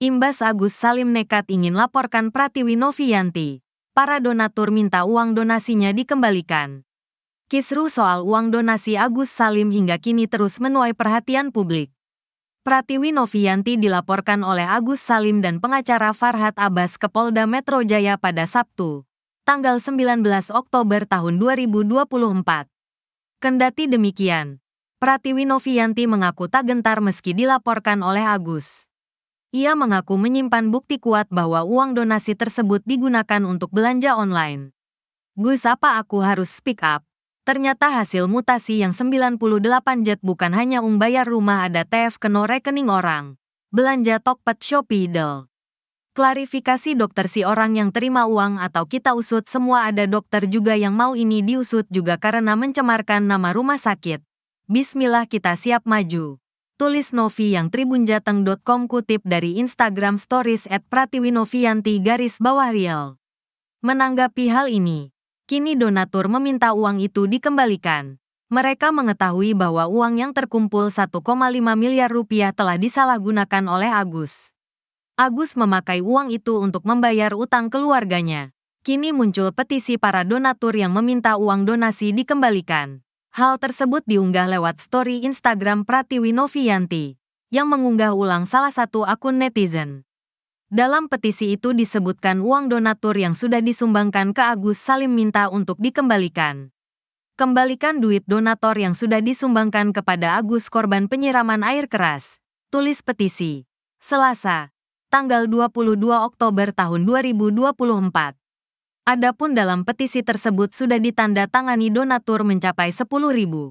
Imbas Agus Salim nekat ingin laporkan Pratiwi Novianti. Para donatur minta uang donasinya dikembalikan. Kisru soal uang donasi Agus Salim hingga kini terus menuai perhatian publik. Pratiwi Novianti dilaporkan oleh Agus Salim dan pengacara Farhad Abbas ke Polda Metro Jaya pada Sabtu, tanggal 19 Oktober tahun 2024. Kendati demikian, Pratiwi Novianti mengaku tak gentar meski dilaporkan oleh Agus. Ia mengaku menyimpan bukti kuat bahwa uang donasi tersebut digunakan untuk belanja online. Gus apa aku harus speak up? Ternyata hasil mutasi yang 98 jet bukan hanya ung um bayar rumah ada TF keno rekening orang. Belanja Tokped Shopee Del. Klarifikasi dokter si orang yang terima uang atau kita usut semua ada dokter juga yang mau ini diusut juga karena mencemarkan nama rumah sakit. Bismillah kita siap maju tulis Novi yang tribunjateng.com kutip dari Instagram stories at pratiwinovianti garis bawah real. Menanggapi hal ini, kini donatur meminta uang itu dikembalikan. Mereka mengetahui bahwa uang yang terkumpul 1,5 miliar rupiah telah disalahgunakan oleh Agus. Agus memakai uang itu untuk membayar utang keluarganya. Kini muncul petisi para donatur yang meminta uang donasi dikembalikan. Hal tersebut diunggah lewat story Instagram Pratiwi Novianti, yang mengunggah ulang salah satu akun netizen. Dalam petisi itu disebutkan uang donatur yang sudah disumbangkan ke Agus Salim minta untuk dikembalikan. Kembalikan duit donator yang sudah disumbangkan kepada Agus korban penyiraman air keras, tulis petisi. Selasa, tanggal 22 Oktober tahun 2024. Adapun dalam petisi tersebut sudah ditandatangani donatur mencapai ribu.